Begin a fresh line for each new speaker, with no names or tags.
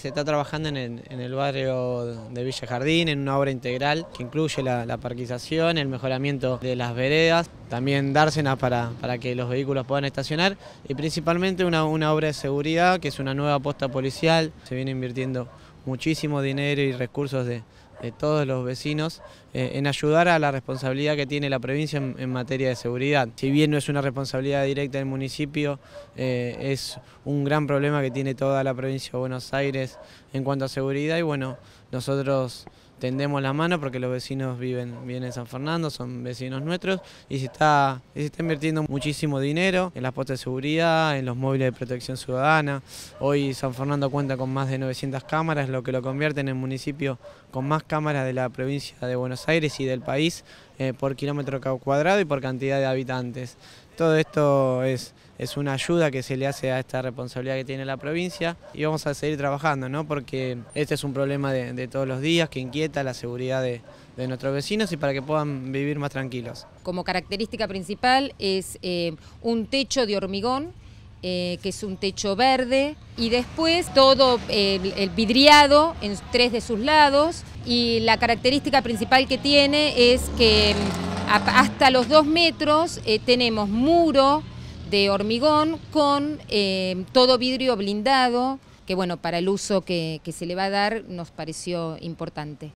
Se está trabajando en el, barrio de Villa Jardín, en una obra integral que incluye la, parquización, el mejoramiento de las veredas, también dársenas para, que los vehículos puedan estacionar y principalmente una, una obra de seguridad que es una nueva posta policial. Se viene invirtiendo muchísimo dinero y recursos de, de todos los vecinos eh, en ayudar a la responsabilidad que tiene la provincia en, materia de seguridad. Si bien no es una responsabilidad directa del municipio, eh, es un gran problema que tiene toda la provincia de Buenos Aires en cuanto a seguridad y bueno, nosotros tendemos la mano porque los vecinos viven bien en San Fernando, son vecinos nuestros y se está, invirtiendo muchísimo dinero en las postas de seguridad, en los móviles de protección ciudadana. Hoy San Fernando cuenta con más de 900 cámaras, lo que lo convierte en el municipio con más cámaras de la provincia de Buenos Aires y del país eh, por kilómetro cuadrado y por cantidad de habitantes. Todo esto es, es una ayuda que se le hace a esta responsabilidad que tiene la provincia y vamos a seguir trabajando, ¿no? porque este es un problema de, todos los días que inquieta la seguridad de, nuestros vecinos y para que puedan vivir más tranquilos.
Como característica principal es eh, un techo de hormigón eh, que es un techo verde, y después todo el vidriado en tres de sus lados, y la característica principal que tiene es que hasta los dos metros eh, tenemos muro de hormigón con eh, todo vidrio blindado, que bueno, para el uso que se le va a dar nos pareció importante.